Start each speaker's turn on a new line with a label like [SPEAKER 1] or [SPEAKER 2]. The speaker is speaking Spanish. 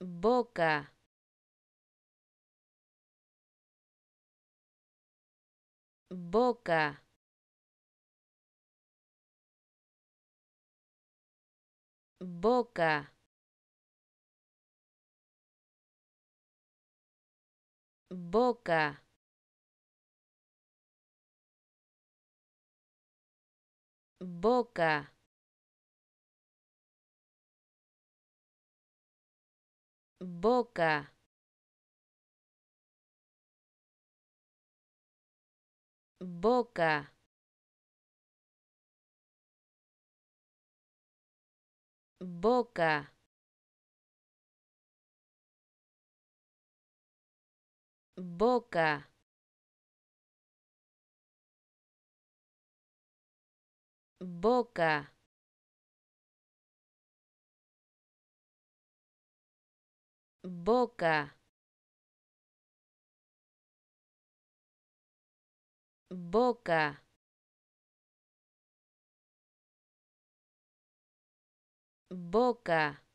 [SPEAKER 1] boca boca boca boca boca boca boca boca boca boca boca boca boca